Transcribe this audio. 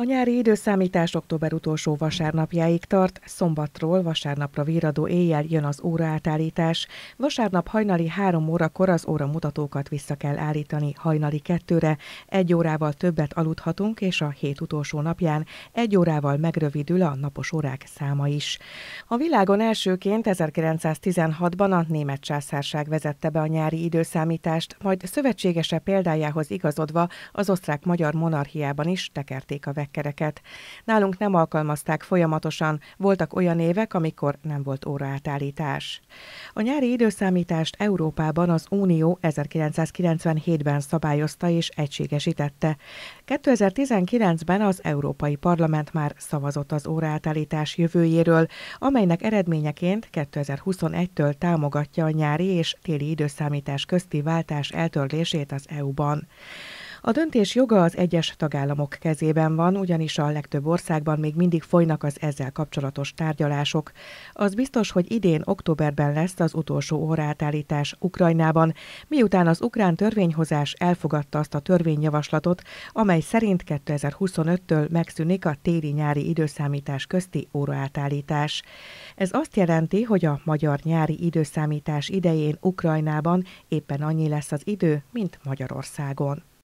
A nyári időszámítás október utolsó vasárnapjáig tart, szombatról vasárnapra víradó éjjel jön az óraátállítás. Vasárnap hajnali három órakor az óramutatókat vissza kell állítani hajnali kettőre. egy órával többet aludhatunk, és a hét utolsó napján egy órával megrövidül a napos órák száma is. A világon elsőként 1916-ban a német császárság vezette be a nyári időszámítást, majd szövetségese példájához igazodva az osztrák-magyar monarchiában is tekerték a vek gyerekkereket. Nálunk nem alkalmazták folyamatosan, voltak olyan évek, amikor nem volt óraátállítás. A nyári időszámítást Európában az Unió 1997-ben szabályozta és egységesítette. 2019-ben az Európai Parlament már szavazott az óraátállítás jövőjéről, amelynek eredményeként 2021-től támogatja a nyári és téli időszámítás közti váltás eltörlését az EU-ban. A döntés joga az egyes tagállamok kezében van, ugyanis a legtöbb országban még mindig folynak az ezzel kapcsolatos tárgyalások. Az biztos, hogy idén októberben lesz az utolsó órátállítás Ukrajnában, miután az ukrán törvényhozás elfogadta azt a törvényjavaslatot, amely szerint 2025-től megszűnik a téli-nyári időszámítás közti óraátállítás. Ez azt jelenti, hogy a magyar nyári időszámítás idején Ukrajnában éppen annyi lesz az idő, mint Magyarországon.